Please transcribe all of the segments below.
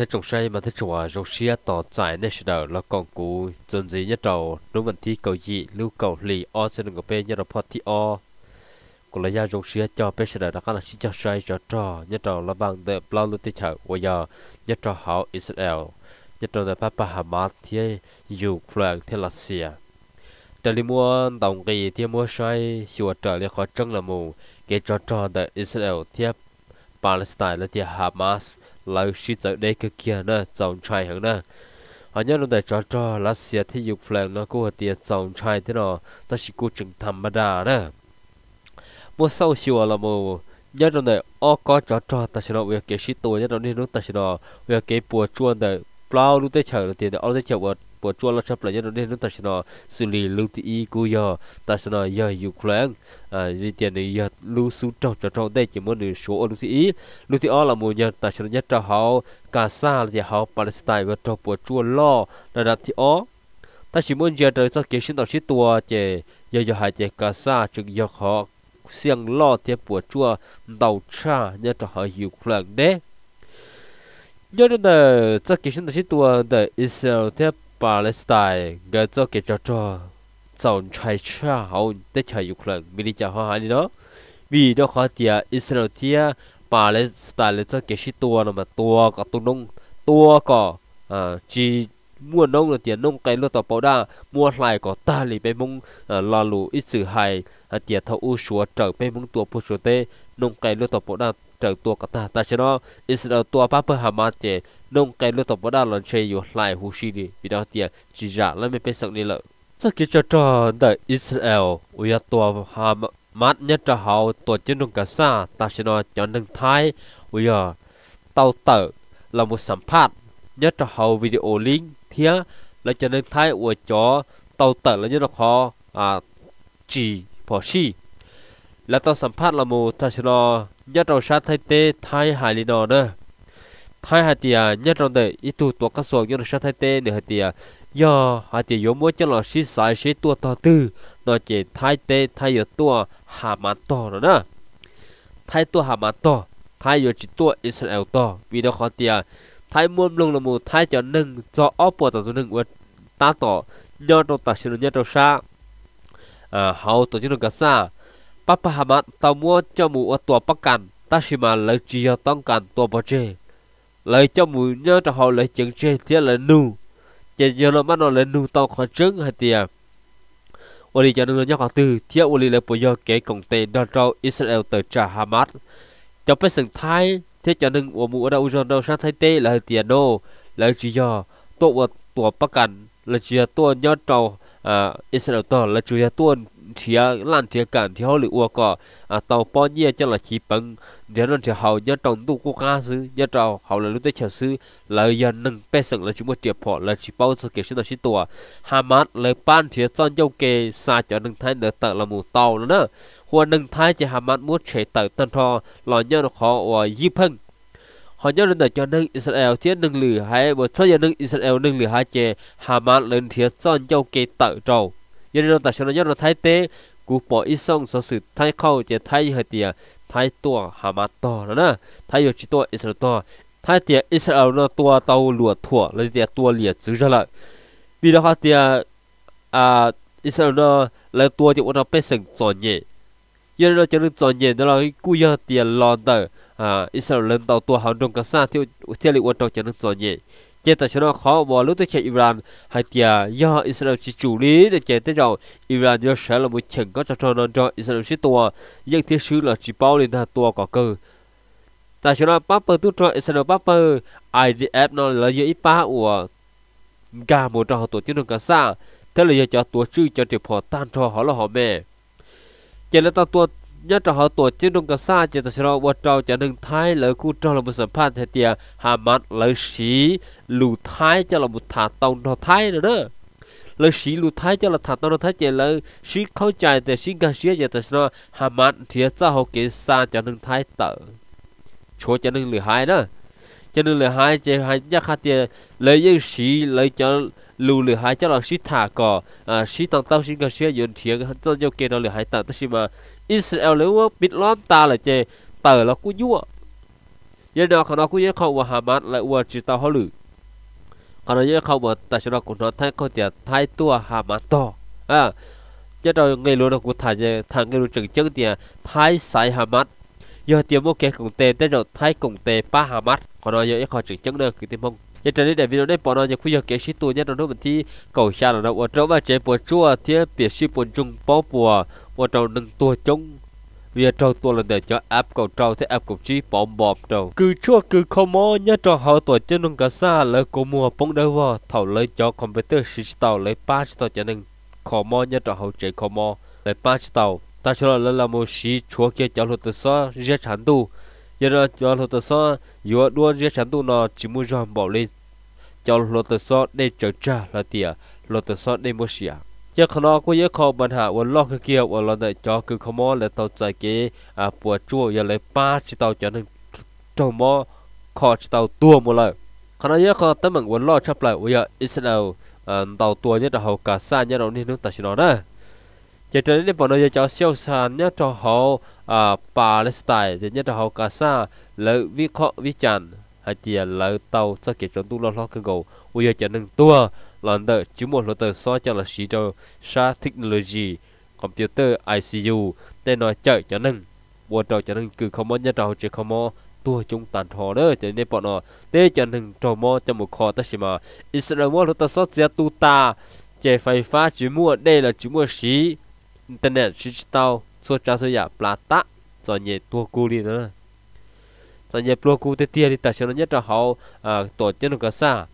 thế trồng say mà thế chùa rộng xia tỏ trải nên sự đầu là còn cũ dần dĩ nhất đầu đúng vấn thi cầu dị lưu cầu lì o sẽ đừng có bên nhất đầu phát thi o của lấy ra rộng xia cho bên sẽ đầu đã có là xin cho say cho trò nhất đầu là bằng the blau lưu tích hậu của giờ nhất đầu hảo Israel nhất đầu là Papa Hamas thì Ukraine thì là xia trở lại mua đồng kỳ thì mua say sửa trở lại khó chân là mù cái cho trò the Israel thì Palestine là thì Hamas lâu sĩ tới đây cái kia nè chồng trai hẳn nè họ nhớ luôn tại cho cho lá xìa thì dục phèn nó cô tiền chồng trai thế nó ta chỉ cô chừng thầm mà đà nè mua sau xìa à là mù nhớ luôn tại ô có cho cho ta sẽ nó việc cái sĩ tôi nhớ luôn đi lúc ta sẽ nó việc cái bùa chuông tại bao lúc tới chờ tiền tại ô tới chờ ปัวจัวละชับละยันเดนตัชนาสุลีลูตีอีกูยอตัชนายายูเครนอ่าวิเตียนยาลูสูจอจอได้จิมอนึโชอลูตีอีลูตีออละมูยันตัชนายาตาเฮากาซาละเฮาปาเลสไตน์วะตอปัวจัวลอระดับที่ออตัชิมอนเจอเตอสักเกชินตอชิตัวเจยอยอหายเจกาซาจึกยอขอเสียงล่อเทียปัวจัวเดาชาเนี่ยจะหายูเครนเด้ยอดเดอสักเกชินตอชิตัวเดอิสราเอลเทียปาเลสไตน์ก็จะเกิดจากจอนชายชาเขาได้ชายอยู่คลังมีลิจาหาฮันเนาะวีดอกาเตียอิสราเอลเทียปาเลสไตน์เลยจะเกิดชิตัวนะมาตัวก็ตุนงตัวก็อ่าจีมัวน้องเตียนงไกลรถต่อเปาด้ามัวลายก็ตาลีไปมงลาลูอิสือไฮเตียท่าอูชัวเจอไปมงตัวผู้ชัวเตนงไกลรถต่อเปาด้าจากตัวกตาตาชนอิสราเอลตัวป้าเพืฮามาเจนงไกลุตบดานลอนเชยอยู่หลายหูชีนีวิดาเตียจิจาและไม่เป็นสักนี้ละสักกิจจอแต่อิสราเอลอุยตัวฮามัดเนี่ยจะเอาตัวจินงกาซาตาชนอจอนหนึ่งท้ายอุยเต่าเต่าเรามุสัมผัสเนี่ยจะเอาวิดีโอลิงเทียแล้วจะหนึ่งท้ายอวยจอเต่าเต่าแล้วนยจะขออ่าจีพอชีและต้องสัมผัสณ์ละมูทัชนอ nhất đầu sát thay tê thay hải lý đó nữa thay hải tiề nhất trong đời ít tu tuột các sổ nhất đầu sát thay tê nữa hải tiề do hải tiề yếu mỗi chân là xí sai xí tua to tư nó chỉ thay tê thay yếu tua hà mã to nữa nữa thay tua hà mã to thay yếu chỉ tua Israel to vì đó khó tiề thái muôn lùng là một thái cho nâng cho óp bộ tổ nâng ta tỏ do trong ta xin nhất trong sát à ờ, hậu tổ chức nâng cả xa Papa Hamat tao mua cho mù ở tòa bắc cằn, ta xì mà lời chỉ cho tông cằn tòa bỏ chế, Lời cho mù nhớ cho họ lời chứng chê thì là nu. Chê nhớ nó mắt nó là nu tao khó trứng hay tìa. Ôn đi cho nâng nhớ khoảng tư, thì ở đây lời bộ do kể công tệ đo trao Israel tới trả Hamas. Cho bế sinh thái, thì cho nên ôn mù ở đâu rồi đâu sáng thái tê là tìa nô, lời chỉ do tòa tòa bắc cằn, lời chỉ do tòa nhớ à, cho Israel tòa là chủ yếu tuôn thia lan thia cản thì họ lựa ua cỏ à tàu bao nhiêu cho là chỉ bằng giờ nó thì họ nhớ trong tu quốc gia sư nhớ trào hầu là lúc tới chào sư là giờ nâng bê sừng là chúng một tiệp họ là chỉ bao giờ kể sự đó chỉ tua hamas lấy ban thia son dâu kê xa cho nâng thái nữa tự là mù tàu nữa nữa hoa nâng thái cho hamas muốn chạy tự tân thọ lo nhớ nó khó ở yip hưng họ nhớ đến cho nâng Israel thiết nâng lử hay một số giờ nâng Israel nâng lử hai chè Hamas lên thiết son châu kê tự trầu ยันราตัดชนยนรไทยเตกูปออีซ่องสืบไทเข้าเจไทยเฮเตียไทตัวหามาต่อนะนะไทอยู่ชิตัวอิสราเอลไทเตียอิสราเอลตัวเตาหลวดถั่วเลยเตียตัวเหลียดซืดะละวีละคาเตียอ่าอิสราเอลเลยตัวจะอัณหเป็นส่งจอนเย่ยันรนจะนึกจอนเย่เดี๋ยวเรากูยาเตียลอนเตอร์อ่าอิสราเอลเตาตัวหาดงกระซ่าที่เที่ยวเลยอวณหเราิจะนึกจอนเย่เจตชนะเขาบอกลุตเชอิรานให้เตียยาอิสราเอลชิจูลีเดเจตเจ้อิรานยอเชลมุเชงก็จะทอนจออิสราเอลชิตัวยังที่ชื่อละจีเป้าลินหาตัวก่อเกิดแต่ชนะปั๊บเปิดตุ้จออิสราเอลปั๊บเปิดไอเอฟนอนเยยี่ป้าอัวกาหมดจอตัวจิ้งกันซ่าแต่เลยจะตัวชื่อจะเจ็บพอตันทอหอละหอแม่เจตแล้วตัวยอดเขาตัวจิ้งดงกษัตริ์เจตสโรวัาเราจะดึงท้ายเลยคู่เ้าเราสัมพันธ์เตียฮามัดเลยสีลูท้ายจะาลาบุถาตองทอไท้ายเด้อเลยสีลูท้ายจะเรถาตองทอไท้ายเจเลยสีเข้าใจแต่สีการเสียเจตสโรฮามัดเทียเจ้าเขาเกซาจะดึงท้ายเต๋อโชจะดึงหรือหายเด้อจะดึงหรือหายเจหายยาคาเตียเลยยังสีเลยจะลู่หรือหายเจ้าลราีถาก่ออ่าสีตองเต้าสิกรเชียยนเทียก็เจ้ายเกินเราหรือหายตังตั้งชิมา Israel nếu biết lõm ta là chè tờ là cú nhua giờ nào khả nào cú nhớ không và Hamas lại ua chỉ tao hỏi lử khả nào nhớ không mà ta sao nói cũng nó thay con tiền thay tua Hamas to à giờ rồi ngày luôn là cú thay về thằng ngày luôn chừng chân tiền thay sai Hamas giờ tiệm mua kẹt cùng tê tới rồi thay cùng tê ba Hamas khả nào nhớ không chừng chân được cái tiệm mông giờ trên đây video này bọn nó giờ khuya giờ kẹt sĩ tu nhất nó nó mình thi cầu xa là nó ở chỗ mà chế bùa chua thiết biệt sĩ bùn chung bó bùa mà trâu nâng tua chung Vì trâu tua là để cho áp cầu trâu Thế áp cầu trí bỏm bỏm trâu Cứ chua cứ khó mô nhớ trâu hậu tòa chân nâng cả xa Lời cô mua bóng đơ vò Thảo lấy cho computer tàu lấy patch tàu cho nâng khó mô nhớ trâu hậu chế khó mô Lấy patch tàu Ta cho là là một sĩ chúa kia cho lụt tờ xó Giết chán tu Giờ là cho lụt tờ xó Dù đua giết chán tu nó chỉ mua dòm bỏ lên Cho lụt tờ xó để trở trả là tìa Lụt tờ xó để mua xỉa จะขนอก็ยะขอปัญหาวันลอกเกี่ยววันเราได้จอคือขโมยและเตาใจเกอ่าปวดชั่วอย่าเลยป้าชิเตาจะนึงจอมอขอชิเตาตัวหมดเลยขณะยะขอตั้งเหมือนวันลอกชับไหลวันยะอิสราเอลอ่าเตาตัวเนี่ยเรากาซ่าเนี่ยเรานี่นึกตัดชินอนะจะจะนี่ปนเราจะเชี่ยวชาญเนี่ยเราเขาอ่าปาเลสไตน์เนี่ยเรากาซ่าแล้ววิเคราะห์วิจารณ์หาเจียแล้วเตาจะเก็บจนตุลล็อกคือกู bây giờ chẳng nâng tua lần đầu chỉ một lần đầu so cho là sĩ trâu sa technology computer ICU nên nói chạy cho nâng bộ trâu cho nâng cứ không muốn nhớ trâu chứ không muốn tua chúng tàn thọ đó cho nên bọn nó để cho nâng trâu mò cho một kho ta xem mà Israel mua lần đầu so sẽ tu ta chế phải phá chỉ mua đây là chỉ mua sĩ internet digital số trả số giả plata cho nhẹ tua cu đi nữa cho nhẹ tua cu tê tia đi ta cho nó nhất là hậu à, tổ chức nó cả sao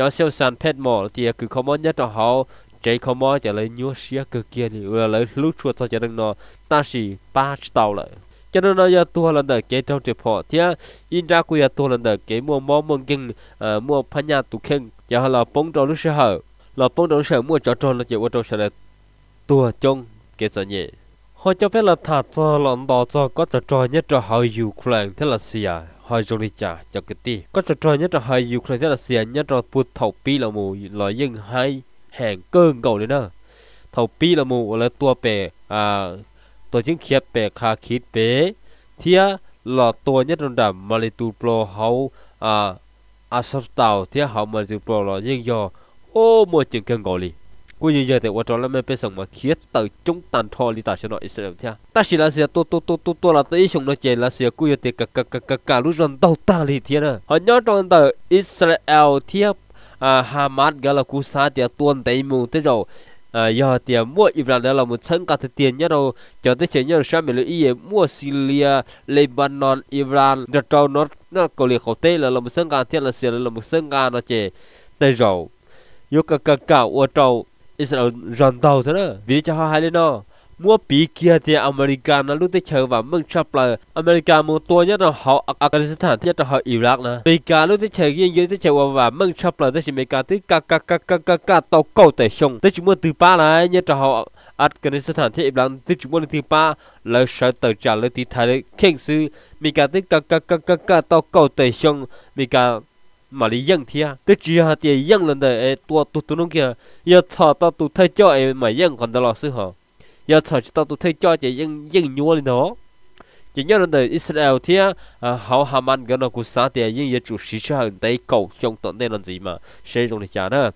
cho siêu sản pet mỏ thì cứ có món nhất là họ chạy có món trả lời nhúa xía cơ kia thì là lấy lúc chuột thôi cho nên nó ta chỉ ba tàu lại cho nên nó giờ tua lần đầu kế trong trip họ thì in ra của giờ tua lần đầu kế mua món mông kinh ờ, mua phan nhà tụ kinh giờ là bóng trâu lúc sơ hở là bóng trâu sơ mua cho tròn là chỉ chịu trâu sơ là tua trong cái gì nhỉ họ cho phép là thả cho lần đó cho có cho trâu nhất cho họ Ukraine thế là xì à หายจริจ่าจากกตีก็จะตรอยนี้ t là h a ยูเครนรัสเซียนี้ t là พูดเท่าปีละมูลอยยังให้แห่งเกิงเก่าเลยนะเท่าปีละมูและตัวเปอ่าตัวจึงเขียบเปคาคิดเปเทียหลอดตัวนยัดรดับมาลิตูโปรเขาอ่าอาสับเต่าเทียเขามาลิตูโปรลอยยิ่งยอโอ้มัวจึงเกิงเก่าเลยกูยืนยันแต่ว่าจอแล้วไม่เป็นสังมาเคียต่อจงตันทอลิตาชนออิสราเอลเทียแต่สิลาเสียตัวตัวตัวตัวตัวละตีชงนะเจลาเสียกูยืนแต่กะกะกะกะกะรู้จันเต้าตาลีเทียนะหันย้อนตอนเต่ออิสราเอลเทียอ่าฮามาสกาลากูซาเตียตัวเตมูเตจาวอ่าอย่าเตียมั่วอิบราเอลเราหมดชั้นกัตเตียนเนี่ยเราจะได้เชียนเนี่ยเราชาเมลุอีเอมั่วซีเรียเลบานอนอิบรานจะเจ้านอตนอตเกาหลีเขาเตะเราหมดชั้นการเทียนเราเสียเราหมดชั้นการเราเจเตจาวยกกะกะกะอวดเจ้า Israel rần tàu thế đó vì cho họ hai lên nó mua bị kia thì America nó lúc tới chờ và mừng sắp là America một tua nhất là họ Afghanistan nhất là họ Iraq nè America lúc tới chờ yên dưới tới chờ và mừng sắp là tới America tới cả cả cả cả cả cả tàu cầu tới sông tới chúng mua từ ba này nhất là họ Afghanistan thì Iraq tới chúng mua từ ba là sợ tờ trả lời thì thay kinh sư America tới cả cả cả cả cả tàu cầu tới sông America mà lý dân thì à tôi chỉ hạt à tiền dân lần đấy tua tu tu nông kia giờ thọ ta tu thay cho em mà dân còn đó là sư họ giờ thọ ta tu thay cho chỉ dân dân nhua lên đó chỉ nhớ lần đấy Israel thì à họ ham ăn cái nó cũng sáng tiền nhưng giờ chủ sĩ cho hàng tây cầu trong tận đây làm gì mà xây trong này chả nữa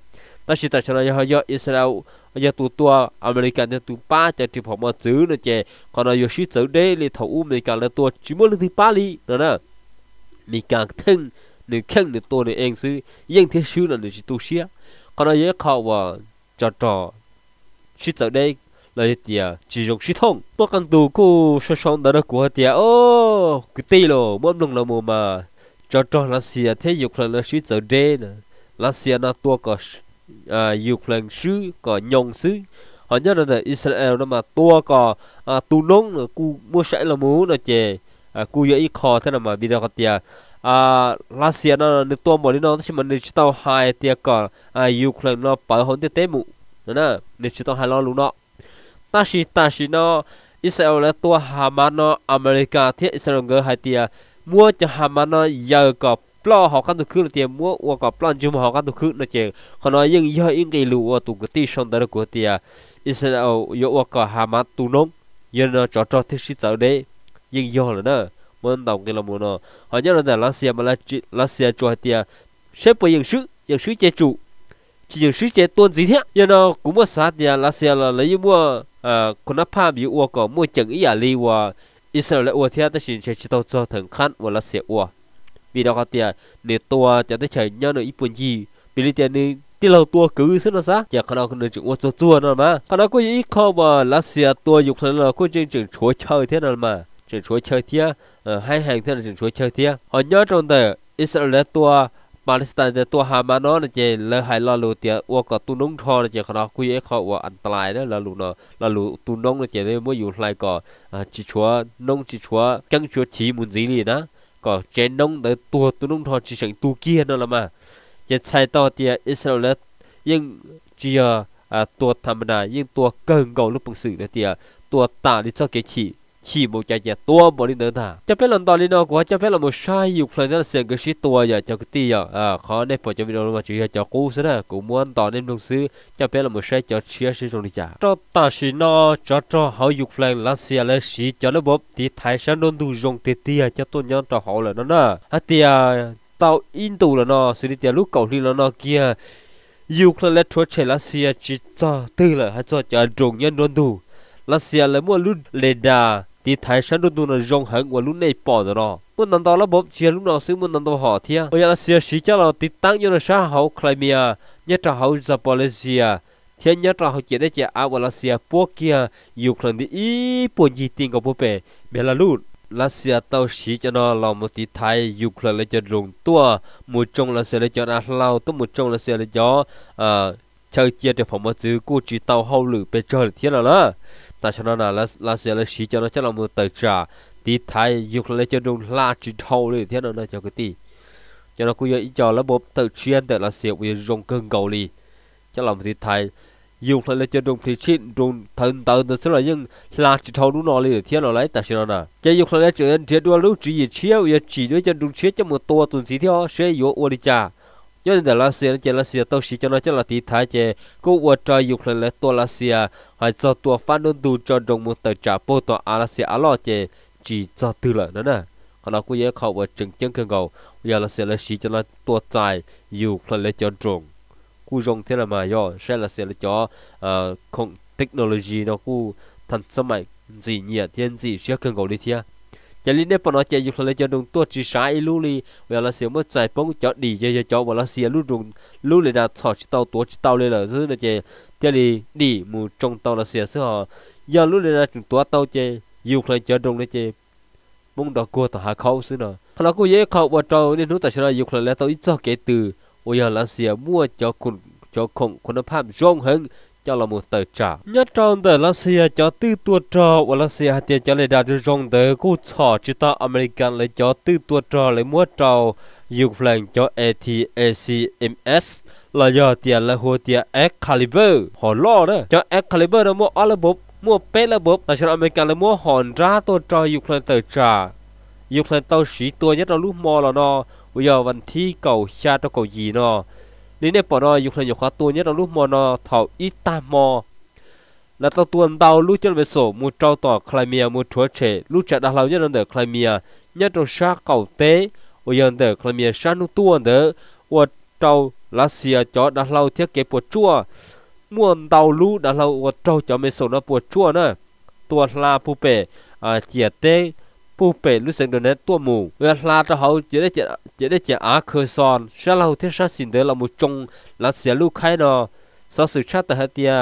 ta chỉ tại cho nên họ do Israel giờ tụ tua American thì tụ ba cho thì họ mà giữ nó chè còn là giờ sĩ giữ đấy thì thầu American là tua chỉ muốn là thứ ba đi nữa nè มีการทึ่ง để khen để tôi để anh sư yên thế sư là để chỉ tu sĩ còn ai khảo và trò trò chỉ tới đây là tia à, chỉ dùng 系 thống bất cần tu cô sẽ sống đó là của tia ô cái tì lo mỗi lần là mù mà cho cho là xia à, thế dục là nó sĩ trở đê nè là xia à, nó tua có à dục là sư có nhông sư họ nhớ là Israel nó mà tua có à tu nông là cu mua sẽ là mú là chè ku yo i kho thana ma bi da ka tia a la sia na ni to mo ni no si man ni chitao hai tia ka a ukraine no pa hon te te mu na ni chitao hai lo lu no ta shi ta shi no israel la to ha ma no america thia israel ngai hai tia mua cho ha ma no giờ ka plo họ kan tu khư tia mua wa ka plan jum họ kan tu khư na che kho no yang yo in cái lu wa tu ka ti son da ko tia israel yo wa ka ha ma tu nong yen cho cho thi si tao đấy yên yo là nè muốn đồng cái là muốn nó họ nhớ là lá xe mà lá lá xe cho tia xếp với yên sứ yên sứ chế chủ chỉ yên sứ chế tuôn gì thế nhưng nó cũng mua sát tia lá xe là lấy mua à con nó pha bị uo có mua chừng ý à li và Israel uo thế ta xin chế chỉ tao cho thằng khăn và lá xe uo vì đó có tia nè tua cho tới chạy nhớ nó ít buồn gì vì lý tia nên tí lâu tua cứ xứ nó sát chả khả năng con chừng uo tua nó mà khả năng có gì khó mà lá xe tua dục là có chương trình chúa chơi thế nào mà chuyển số chơi thia ờ, hay hàng thiên chuyển số chơi thia họ nhớ trong đời Israel tua Palestine tua Hamas nó là chỉ lỡ hại là lù tiệt qua cả tu nông thọ là chỉ nó quy ấy họ qua an tài đó là lù nó là lù tu nông là chỉ để mới dùng lại cả ờ, chỉ chúa nông chỉ chúa chẳng chúa chỉ muốn gì đi đó có trên nông để tua tu nông thọ chỉ chẳng tu kia nữa là mà chỉ sai to tiệt Israel nhưng chỉ ờ, à tua tham na nhưng tua cần cầu lúc bằng sự là tiệt tua tả đi cho cái chỉ chỉ một chạy chạy tua bộ đi nữa thà cho phép lần tàu đi nó quá cho phép là một sai dục lần đó là xem cái shit tua giờ cho cái tia giờ à khó để phải cho video mà chỉ cho cú thế này cũng muốn tàu nên đồng xứ cho phép là một sai cho chia sẻ trong đi chả cho ta xí nó cho cho họ dục lần là xe là xí cho nó bóp thì thái sản đôn đủ dùng tiền tia cho tôi nhớ cho họ là nó nè à tia tàu in tù là nó xử đi tia lúc cầu đi là nó kia dục lần là thuốc chạy là xe chỉ cho tư là hả cho cho trùng nhân đôn đủ là xe là mua luôn lê đà thì thái sản đồ đồ là rong hẳn và lúc này bỏ rồi muốn nâng đó là bóp chia lúc nào xíu muốn nâng đó họ thia bây giờ là xia xí chắc là thì tăng như là sa hậu Crimea nhất là hậu Zaporizhia hiện nhất là hậu chỉ để chỉ áo và là xia bố kia Ukraine thì ý buồn gì tiền của bố bè bé là lụt là xia tàu xí cho nó là một tí thái Ukraine là cho rung tua một trong là xia là cho nó lao tức một trong là xia là cho à chơi chia cho phòng một giữ cô chỉ tàu hậu lử bề trời thì là là ta cho nó là là là sẽ là xí cho nó chắc là một tờ trả tí thái dục là cho đúng la chỉ thâu đi thế nó cho cái tí cho nó cũng vậy cho nó bộ tờ chuyên để là sẽ bị dùng cơn cầu đi chắc là một tí thái dục là cho đúng thì chín đúng thần tờ nó sẽ là nhưng la chỉ thâu đúng nó đi thế nó lấy ta cho nó là cái dục là cho nên thế đua lúc chỉ chỉ yêu chỉ đối cho đúng chế cho một tua tuần gì theo sẽ yếu ô đi cha cho nên là xe chỉ là xe tàu xí cho nó cho là tí thái chế cố vợ trai, dục lên là tua là xe hay cho tua phan đơn đủ cho đồng một tờ trả bộ tòa à là xe à lo chế chỉ cho tư lợi nữa nè còn nó cũng dễ khẩu vợ chừng chân cương cầu giờ là xe là xí cho nó tua trai, dục lên là cho trồng cú dùng thế là mà do sẽ là sẽ là cho ờ, không technology nó cú thành sớm mày gì nhiệt thiên gì sẽ cương cầu đi thiệt จะลิ้นได้ปนอจอยู่ทเลจดงตัวจีสายลูลีเวลาเสียมื่อใจป้องจอดีเจเจจอเวลาเสียลูดงลูเลยนะถอดจิตเตาตัวจิตเตาเลยเหรอซึ่งเจเจลีดีมูจงเตาละเสียซึ่งหอยาลูเลยนาจุดตัวเตาเจอยู่ทเลจดงเลยเจ มุ่งดอกกัวต่อหาเขาซึ่งเนาะพลังกูเย่เขาว่าเ้าเนี่ยนู้แต่ชนะอยู่ทเลเตาอีจ้าเกตือโอยาลาเสียมั่วจอคุณจอคงคุณภาพรองหง cho là một tờ trả nhất trong tờ là xe cho tư tua trò và là xe hạt tiền cho lấy đạt được rong tờ cô thọ chứ ta American lấy cho tư tua trò lấy mua trò dùng phần cho ATACMS là do tiền là hồ tiền Excalibur họ lo đó cho Excalibur nó mua ở là mua bé là bốp là cho American lấy mua hòn ra tua trò dùng phần tờ trả dùng phần tàu sĩ tua nhất là lúc mò là nó bây giờ vẫn thi cầu xa cho cầu gì nó nên này bỏ nó dùng là dục khó tua nhất là lúc mò nó thảo ít ta mò là tao tuần tao lúc chân về sổ một trâu tỏ Crimea một chúa trẻ lúc trẻ đã lâu nhất là để Crimea nhất trong sát cầu tế ở dân để Crimea sát nút tuần để ở trâu lá xìa chó đã lâu thiết kế bộ chua muôn tàu lũ đã lâu ở trâu chó mê sổ nó bộ chua nữa tuần là bù bể à chia tế ปูเป๋รู้สึกโดนเนตัวหมู่เวลาจะเขาจะได้จะจะได้จะอาเคยสอนเชื่อเราที่ชาสินเดอเราหมู่จงแล้วเสียลูกใครเนาะสาวสุชาติเฮเตีย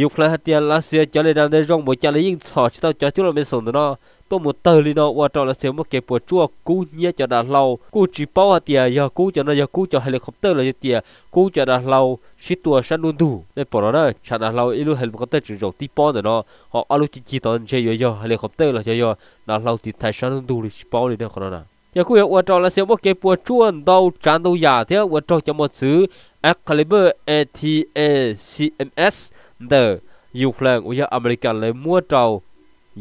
ยุคเลยเฮเตียแล้วเสียจะเลยดังได้ร่องบ่จะเลยยิ่งสอดเจ้าจะที่เราไม่สนเนาะ tôi một tờ li nó qua trò là xem một cái bộ chua cú nhia cho đã lâu cú chỉ bao hạt tiền giờ cú cho nó giờ cú cho helicopter là tiền cú cho đã lâu ship tua sản luôn đủ nên bỏ nó đó chả đã lâu ilu helicopter chỉ dùng tiếp bao nữa nó họ alo chỉ chỉ toàn chơi giờ giờ helicopter là giờ giờ đã lâu thì thay sản luôn đủ ship bao đi đó còn đó, giờ cú ở trò là xem một cái bộ chua đâu chán đâu giả thế qua trò cho một thứ Excalibur ATA CMS the Ukraine của American lấy mua trâu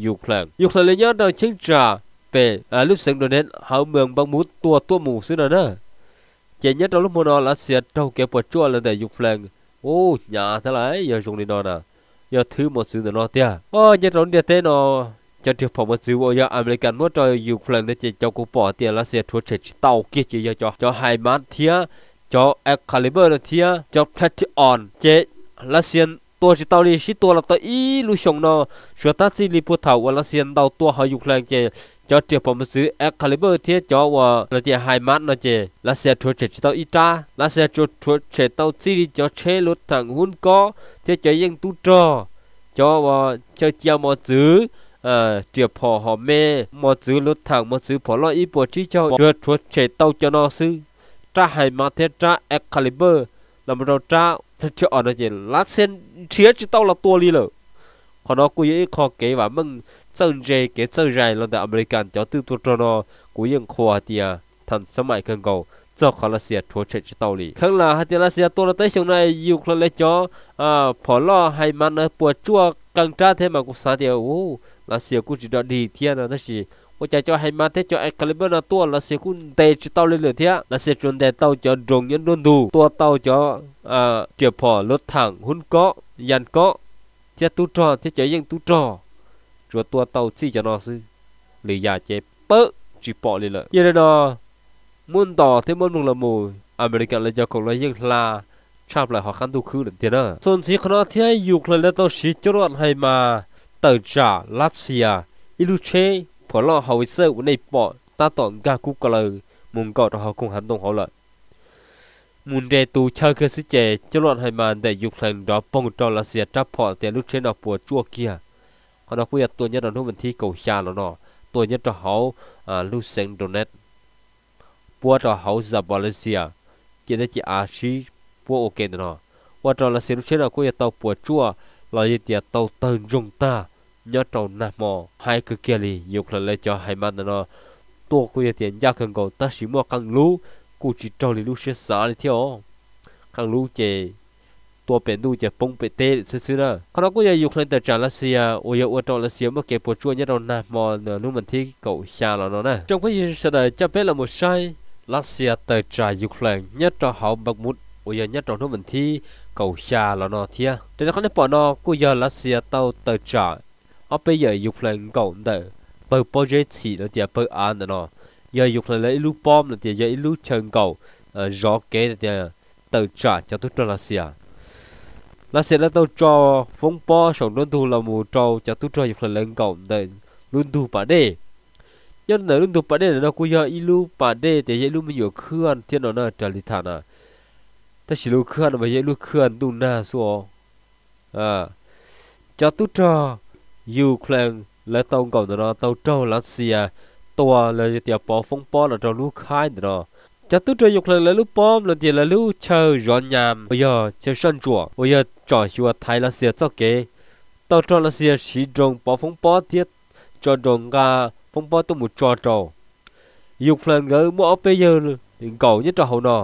Ukraine. Ukraine nhớ đầu chính trả về à, lúc sinh đến hậu mường bằng mũi tua tua mù xứ nào đó. Chỉ nhớ trong lúc mua nó là sẽ trâu kẹp bột chua lên để Ukraine. Ô nhà thế là giờ dùng đi nó nè. Giờ thứ một xứ nó tia. Ô nhớ trong địa thế nọ. cho trường phòng một xứ ô giờ American muốn cho Ukraine để chỉ cho cô bỏ tiền là sẽ thua chết tàu kia chỉ giờ cho cho hai mát thía cho Excalibur thía cho Patreon chế là xin ตัวจิตเอาลีชิตัวละตัวอีลูชงนอชัวตาซีลีพูดเถาวันละเซียนเดาตัวเขาอยู่แรงเจจอเจียผมมาซื้อแอคคาลิเบอร์เทียจอว่าเราจะไฮมัดนะเจลาเซียทัวเจจิตเอาอีจ้าลาเซียจุดทัวเจตเอาซีลีจอเชลุดทางหุ่นก็เทียจอยังตู้จอจอว่าเจอเจียวมาซื้อเอ่อเจียพอหอมเมมอซื้อรถถังมอซื้อพอลออีปวดที่เจ้าเดือดทัวเฉยเต้าจะนอซื้อจ้าไฮมาเทจ้าแอคคาลิเบอร์ลำเราจ้า chọn chọ nó chỉ lát sen chia chỉ tao là tua li lợ còn nó cũng vậy khó kế và mừng chân dây kế chân dài là đại American cho tư tu cho nó cũng yên hạt tiề thằng sớm mai cần cầu cho khó là sẽ thua chết chỉ tao li Khăn là hạt là sẽ tua là tới xong này yêu là lấy cho à phỏ lo hay mang nó bùa chua càng tra thế mà cũng sao tiề ô là sẽ cũng chỉ đợi đi thiên là nó chạy cho cho cho hay mang thế calibre cũng chuẩn chỉ cho เอี่ยวพอรถถังหุ่นเกาะยันกาะเจ้าตุ่จอเจ้าใจยังตุ่จอจัวตัวเต่าซี่จะนอซื้อหรือยากจะเปึ๊ลจีปอเลยล่ะยันเนาะมุ่นต่อที่มุ่งมุ่งละมูอเมริกันเลยจะคงเลยยังลาชาบเลยหอคันตุ่คือเดี๋ดวนะส่วนสีขนาดที่ให้อยู่เลยแล้วต้องชี้จรวดให้มาเติร์จารัสเซียอิลูเช่ผลล่อฮาวิเซอร์ในปอตาต่อนกาคุกเลย มุ่งเกาะเราคงหันตรงเขาเลย mun re tu cha khơ sư chè cho loạn hai màn để dục thành đó bông tròn là xìa tráp họ tiền lúc trên đọc bùa chua kia còn đó quyết tôi nhất là nó mình thi cầu xa nó nọ tôi nhất cho hậu à lưu sen donet bùa cho hậu zabalisia chỉ để chỉ à xí bùa ok nó nọ và tròn là xìa lúc trên đọc quyết tàu bùa chua là gì tiền tàu tân dung ta nhớ tròn nạp mò hai cực kia lì dục là lấy cho hai màn nó tôi quyết tiền gia cần cầu ta xí mua căng lú cú chỉ trâu thì lúc xe xả thì theo khang lúc chè tua bể nu chè bông bể tê xứ xứ đó khang nó cũng giờ dục lên từ trả là xia ôi giờ ôi trâu là xia mà kẹp bột chua nhất đâu nè mò nửa nu mình thấy cậu xa là nó nè trong cái gì sẽ đời chắc bé là một sai là xia từ trả dục lên nhất cho họ bậc mút ôi giờ nhất trong nu mình thấy cậu xa là nó thia thế đó không thể bỏ nó cô giờ là xia tao từ trả ở bây giờ dục lên cậu đỡ bởi project chỉ là tiệp bởi án nó giờ dục là lấy lu bom là thì giờ lu chân cầu ờ, gió kế là thì ờ, tự trả cho tôi cho là xia là xia là tôi cho phong po sống luôn thu là mù trâu cho tôi cho dục là lên cầu để luôn thu bà đê nhân là luôn thu bà đê là nó cũng giờ ilu bà đê để giờ lu mình hiểu khương thiên nó là trả lý thản à ta chỉ lu khương mà giờ lu khương tu na số à cho tôi cho dù khương là tông cầu nó tôi cho là xia ตัวเลยเตียปอฟงปอเราจะลูกคายเนาะจะตุ้จะยกเลยลูกปอมเราเตียลูกเชอร้อนยามโอ้ยเชอชันจัวโอ้ยจ่อชัวไทยละเสียเจ้าเก๋ตอจอละเสียสีจงปอฟงปอเทียจอดงกาฟงปอตุ้มุจอจอยุกเลยเงยมัวไปเยอะถึงเก่า nhất trò hậu nọ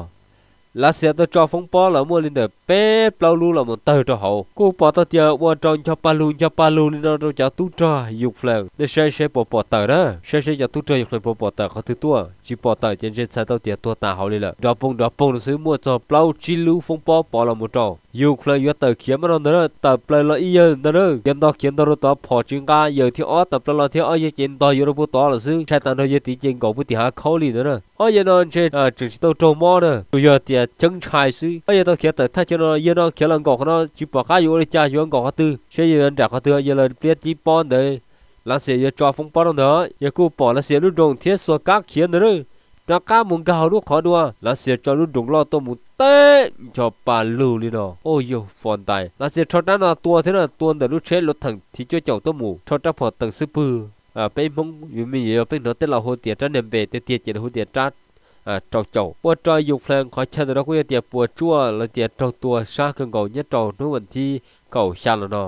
là sẽ tôi cho phong bó là mua lên để bé bao lu là một tờ cho hậu cô bỏ tao giờ qua tròn cho palu cho palu nên đó cho tú cho dục lần để xe xe bỏ bỏ tờ đó xe xe cho tú cho dục lần bỏ bỏ tờ có thứ tua chỉ bỏ tại trên trên sao tao tiền tua tà hậu đi là đọp bông đọp bông sử mua cho plau chi lưu phong po bỏ là một trò yêu play yêu tờ kiếm mà nó nữa tờ plau là yêu nó nữa kiếm đó kiếm đó rồi tao bỏ chân ga giờ thì ó tờ plau là thì ó giờ trên đó giờ nó bút to là sư sai tao nó giờ tí trên cổ bút thì hạ khâu đi nữa ó giờ nó chơi à chỉ tao trâu mò nữa bây giờ thì chân chai sư ó giờ tao kiếm tờ thay cho nó giờ nó kiếm lần cổ nó chỉ bỏ cái vô để cha vô cổ tư sẽ giờ anh trả cổ tư giờ là biết chỉ bỏ đấy ลังเสียจะจ่อฟงปอนเนอะยังกูปอลังเสียรุดงเทียสัวก้าเขียนเนอะนาก้ามุงกาวูกขอดัวลังเสียจอรุดงรอตัวมึงเต้จอปาลูลีนอโอ้โยฟอนตายลังเสียทอดนั่นตัวเท่านั้นตัวเดือดรุเชลรถถังที่เจ้าเจ้าตัวมึงทอดจะพอตั้งซึ้อปืออ่าเป็นมึงอยู่มีเยอะเป็นเนอะแต่เาหัวเตี้ยจะเนมเบ่เตี้ยเจี๋ยจหัวเตี้ยจัดอ่าจ้าเจอาปวดใจอยอู่แฟนขอเชิญเราคุยเตี๋ยปวดชั่วเราเตี๋ยจอดตัวชาเกงเก่าเนี่ยจอดนู่นวันที่เก่าชาลนะ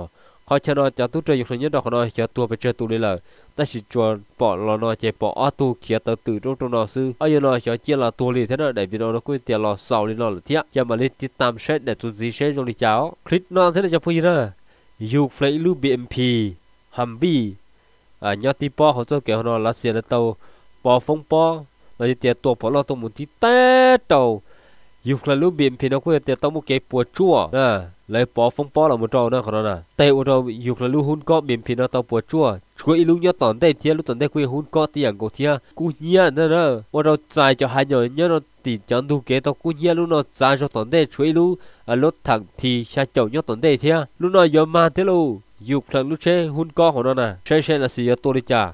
họ cho nó cho tu chơi dục nhất đó họ nói cho tu về chơi tu đi là ta chỉ cho bỏ lo nó chỉ bỏ ở tu kia tới từ trong trong nó sư ở giờ nó cho chia là tua đi thế đó để vì nó nó quên tiền lo sau lên nó là thiệt cho mà lên tiết tam xét để tu gì xét rồi đi cháu clip nó thế là cho phụ gì đó dục phải lưu bmp hầm bi à nhớ tí bỏ họ cho kiểu nó là xe là tàu bỏ phong bỏ là tiền tua bỏ lo tu muốn tí té tàu dục là lưu bmp nó quên tiền tao một cái bùa chua à lấy bỏ phong bỏ là một trò nữa còn là tại một trò dục là lưu hôn có miền phía nó tao bỏ chua chúa ý lúc nhớ tòn tay thiên lúc tòn tay quê hun có tiền cổ thiên cú nhia nữa nữa một trò dài cho hai nhỏ nhớ nó tìm chọn đủ kế tao cú nhia lúc nó dài cho tòn tay chúa ý lúc à lốt thẳng thì xa chậu nhớ tòn tay thiên lúc nó giờ mà thế lu dục là lúc chế hôn có khổ nó nè chế chế là gì ở tôi đi trả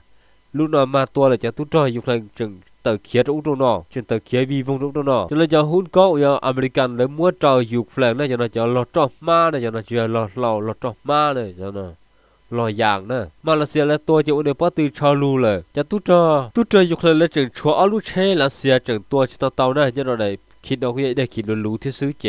lúc nó mà tôi là chả tôi trò dục là chừng ตอร์เคียร์ตุ๊กตุนอจนเตอร์เคียร์วีวงตุ๊กตุนอจนเราจะหุ้นก็อย่างอเมริกันเลยมั่วจอยู่แฟงนะจนเราจะลอจอมาเนี่ยจนเราจะลอลอลอจอมาเ่ยจนเลอยางนะมาเลเซียและตัวจะอุ่นในปัตติชาลูเลยจะตุ๊กจอตุ๊กจออยู่แฝงและจึงชัวร์ลุเชลเซียจึงตัวชิตาเตานะจนเราได้คิดเอาไว้ได้คิดรู้ที่ซื้อเจ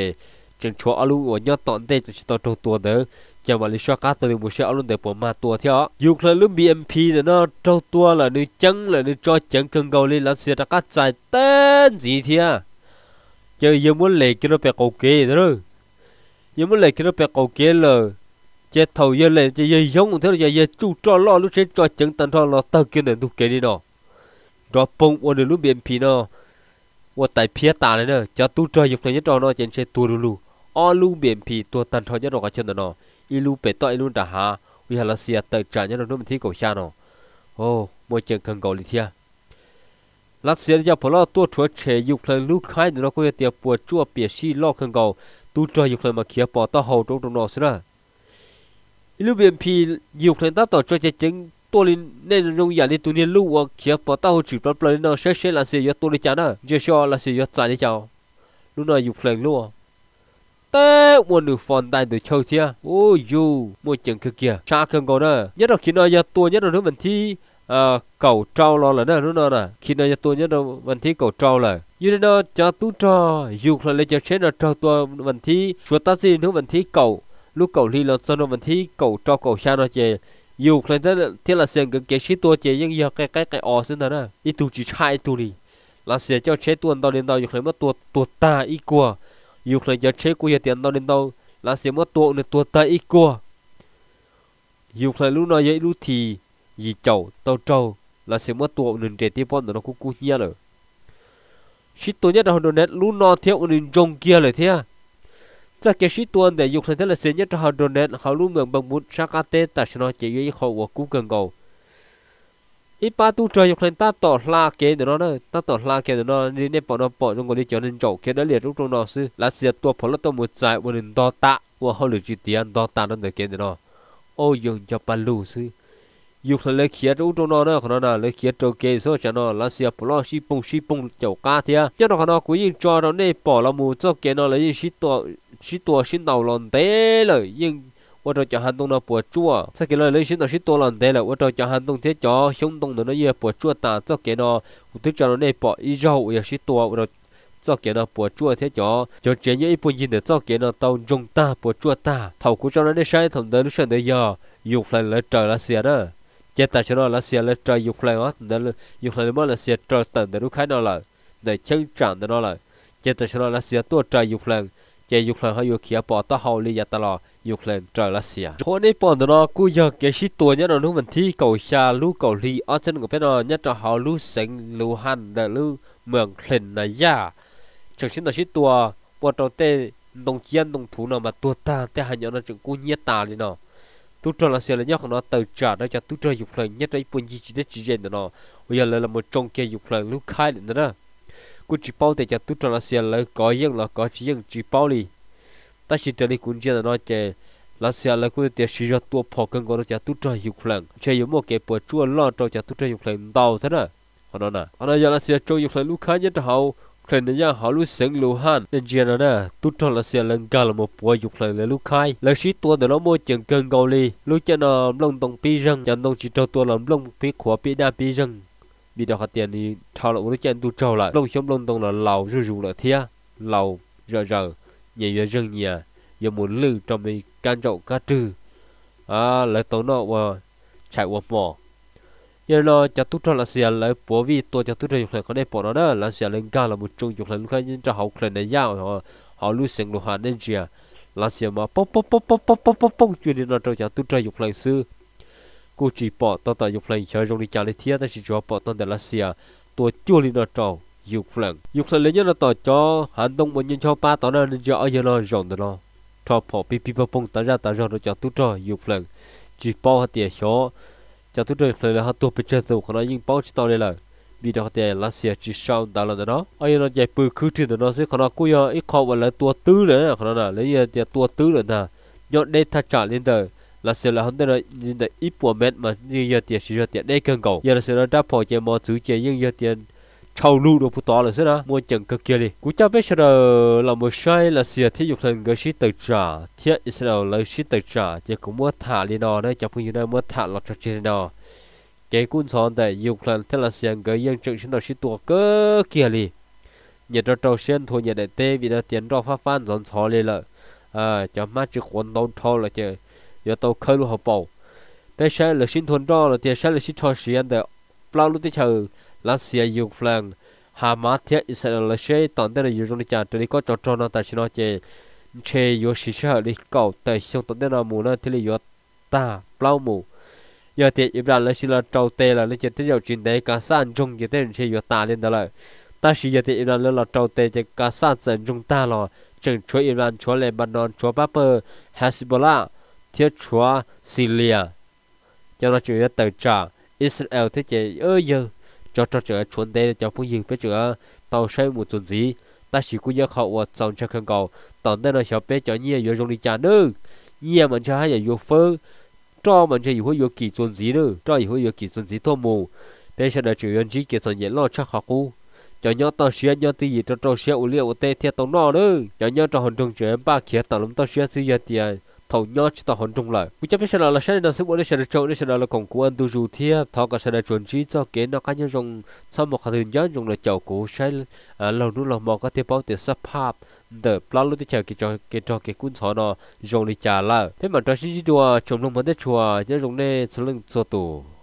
จึงชัวร์ลุอว่ายอดต่อเด็กจนชิตาโตตัวเด้อ chào mà lý xóa cá tôi một xóa luôn để bỏ mà tua theo dù là lúc BMP là nó trâu tua là nó chân là nó cho chân cân cầu lên là xe ra cá chạy tên gì thế à chờ giờ muốn lấy cái nó phải cầu kê đó giờ muốn lấy cái nó phải cầu kê là chế thầu giờ lấy chế giờ giống thế rồi giờ chú cho lo lúc sẽ cho chân tần thôi là tao kia này tôi kê đó đó bông ở đường lúc BMP nó ở tại phía ta này nè cho tôi cho dục này nhất trò nó trên xe tua lulu o lu BMP tua tần thôi nhất rồi cái chân đó อีลูเป็ดต่ออีลูตาหาวิหารเซียเตอจานยันนุ่มที่เกาชาโนโอ้มวยเจงคังเกาหลีเทียรัสเซียจะพลอตัวถัวเฉยยุคเลยลูกค้ายนรกเวเตียปวดจั่วเปียชีลอกคังเกาตูจอยยุคเลยมาเขียปอต่อเฮตรงตรงนอสนะอีลูเบียนพียุคเลยตั้งต่อจอยจะเจงตัวลินเน่นรงอย่างนี้ตัวนี้ลูกว่าเขียปอต่อเฮจีบปลอยนอเชเชลัสเซียตัวลิจานะเจชอลัสเซียยจานิเจ้าลูกนอยุคเลยลูก tê muốn được phòn tay từ châu thia ôi dù một chừng kia kìa cha không có nữa nhất là khi nó giờ tua nhất là nó mình thi à cầu trâu lo là nó nó nè khi nó giờ tua nhất là mình thi cầu trâu là như thế nó cho tú trò dù là lấy cho chết là trâu tua mình thi chúa ta gì nó mình thi cầu lúc cầu ly là cho nó mình thi cầu trâu cầu xa nó chè dù là thế thế là xem cái cái shit tua chè nhưng giờ cái cái cái o xin đó nè ít tu chỉ sai tu đi là sẽ cho chết tuần tao đến tao dục lấy mất tua tua ta ít qua yêu khởi nhớ chế của tiền đâu đến đâu là sẽ mất tuộng được tuột tay ít cua yêu khởi lúc nói vậy lúc thì gì chậu tàu trâu là sẽ mất tuộng được trẻ tiếp vốn nó cũng cú nhia rồi chỉ tôi nhất là nét lúc nó thiếu nên trông kia rồi thế ta cái chỉ tôi để dục thành thế là sẽ nhất là nét họ lúc mượn bằng một sắc tê ta sẽ nói chỉ với khẩu của cú cần cầu อีปาตูจอยกเลนตาต่อลาเกเดี๋ยนอ้นตาต่อลาเกเดีนอนนี่เนี่ยปอนปอจงกนี่จอนึงจอกเกเดี๋ยวเรียนรู้ตรงนอสซื้อลาเสียตัวผลตัวมุดใจวันนึงต่อตาว่าเขาหลุดจีเตียนต่อตานั่นเด็กเกเดีนอนโอ้ยงจะปลูซื้อยุคเลยเขียนรู้ตรงนอเนขนาดนั้นเลยเขียนตจเกยโซจานอลาเสียปลอชิปงชิปงเจ้ากาเทียเจ้าหน้าขนาดกูยิงจอเราเนี่ยปอเรามือจ้าเกเดนั้นเลยยิ่งชิตัวชิตัวชิเหนาหลอนเต้เลยยิ่ง我这叫寒冬的博主啊，这给了人生都是多难得了。我这叫寒冬天叫熊冬的那些博主，但这给呢，我对这那博以后也是多我这。cho kia nó bùa chua thế cho cho chế nhớ ít bùi nhìn để cho kia nó tàu dùng ta bùa chua ta thầu của cho nó đi sai thằng đó lúc sáng đấy giờ dục là trời là xia đó chế ta cho nó là xia là trời dục lại đó đó dục lại mới là xia trời tận để lúc khai nó là để chân trạng để nó là chết ta cho nó là xia tua trời dục lại chế dục lên hay bỏ tao hầu li yết tao dục lên trời là xia hôm nay bỏ nó nhất là lúc mình thi cầu xa lú ở trên của bên nó nhất là họ lú sánh lú han để lú mường lên là ya chẳng xin là sĩ tuổi bỏ tao tua ta tê hai nhỏ nó chẳng cú nhiệt ta đi nó tu trò là xia là nhóc nó từ trả đó cho tu trò dục nhất là ít buồn gì chỉ để chỉ riêng nó bây giờ một trong kia dục lên khai nữa đó cú chỉ bao thì cho tụt cho nó xe là có dân là có chỉ dân chỉ bao đi ta chỉ trở đi cũng chỉ là nói chè là xe là cú thì sử dụng tua phò cân gọi cho tụt cho dục lần chè yếu một cái bữa chua lo cho cho tụt cho dục lần đau thế nè họ nói nè họ nói giờ là xe cho dục lần lúc khác nhất hậu lần này giờ họ lúc sinh lúc han nên chỉ là nè tụt cho là xe lần cả là một bữa dục lần là lúc khai là chỉ tua để nó mua chừng cân gầu đi lúc cho nó lông đồng pi răng cho nó chỉ cho tua làm lông pi khóa pi đa pi răng bị đào hạt tiền thì thao lộ nó chen tu trâu lại lông xóm lông tông là lầu rù rù là thia lầu rờ rờ nhà về dân nhà giờ muốn lư trong mình can trọng cá trừ à lấy tàu nọ và chạy qua mỏ giờ nó cho tu trâu là xìa lấy bố vì tôi cho tu trâu dục lại có đây bỏ nó đó là xìa lên cao là một trung dục lại lúc khác cho học lên này giao họ họ lưu sinh lục hàn nên chia là xìa mà bốc bốc bốc bốc bốc bốc bốc bốc chuyện nó trâu cho tu trâu dục lại xưa cô chỉ bỏ tao tại dục lần chơi trong đi chơi lấy thiết ta chỉ cho bỏ tao để là xia tôi chưa đi nó trâu dục lần dục lần lấy nhớ là tao cho hành động mình nhân cho ba tao nên giờ ở giờ nó rộng được nó cho bỏ pi pi vào bông ta ra ta rồi cho tôi cho dục lần chỉ bỏ hạt tiền cho cho tôi rồi lần là hạt tôi bị chơi tụ còn nó nhưng bỏ chỉ tao đây là vì đó thì là xia chỉ sau đó là nó ai nó chạy bự cứ trên nó sẽ còn nó cúi ít khó và lấy tua tứ nữa còn nó là lấy giờ tua tứ nữa nè nhọn đây thắt trả lên đời là sự là hắn đây nhưng là ít bộ mét mà như giờ tiền sử giờ tiền đây cần cầu giờ là sự là đáp phò chơi mò thứ chơi nhưng giờ tiền sau lưu đồ phụ tỏ là thế đó mua chừng cực kia đi cú cha biết sao là một sai là xìa thể dục thần gây sĩ tự trả thiết là lấy sĩ tự trả chỉ cũng mua thả đi đó đấy chẳng phải như đây mua thả lọt cho trên đó cái cuốn son tại dục thần thế là xìa gây dân trực sinh đầu sĩ tua cơ kia đi nhà trâu trâu sen thôi nhà đại tê vì là tiền ra phát phan dọn xó lên lợi à cho mát chữ quân đông thâu là chơi 要到开路好包。bây giờ là xin thuần đó là tiền sẽ là xin cho sự anh để plau lúc chờ là sẽ dùng phẳng hà má thiết là sẽ tận đây là dùng trong nhà từ đi có cho cho nó tại xin nó chơi chơi vô sự sẽ đi cầu xong tận đây là mù thì là vô ta plau mù giờ thì Israel là xin là trâu tê là lên trên tới giờ chuyển đấy cả san trung giờ tới chơi vô ta lên đó là ta chỉ giờ thì Israel là trâu tê thì cả san dân trung ta là chừng chúa Iran chúa Lebanon chúa Papua Hezbollah thiết chúa Syria cho nó chữa từ trả Israel thế chế ơ giờ cho cho chữa chuẩn đề cho phương diện với chữa tàu xây một tuần gì ta chỉ có nhớ khẩu và dòng cho khăn cầu tổng đây là cho bé cho nhiều vô trong đi trả nữa nhiều mình cho hay là vô phơ cho mình cho vô vô kỳ tuần gì nữa cho vô vô kỳ tuần gì thô mù bé sẽ đợi chữa chỉ kỳ tuần dễ lo cho khẩu cu cho nhau tàu xe nhau tí gì cho tàu xe u liệu tê thiệt tao nọ nữa cho nhau cho hồn trong chuyện ba kia tao lắm tao xe xia tiền thầu nhớ chỉ tao hồn trung lại cũng chấp nhận là sẽ nên bộ buổi sẽ được trâu nên sẽ là còn của anh tu dù thia thọ cả sẽ là chuẩn trí cho kế nó cá nhân dùng sau một thời gian dùng là chậu cũ sẽ à, lâu nữa là một cái tế bào tiền sắp hấp đỡ plau lúc thì chờ cái cho cái cho cái cuốn sổ nó dùng đi trả lại thế mà trong sinh đua trồng nông vấn đề chùa nhớ dùng để sử dụng cho tù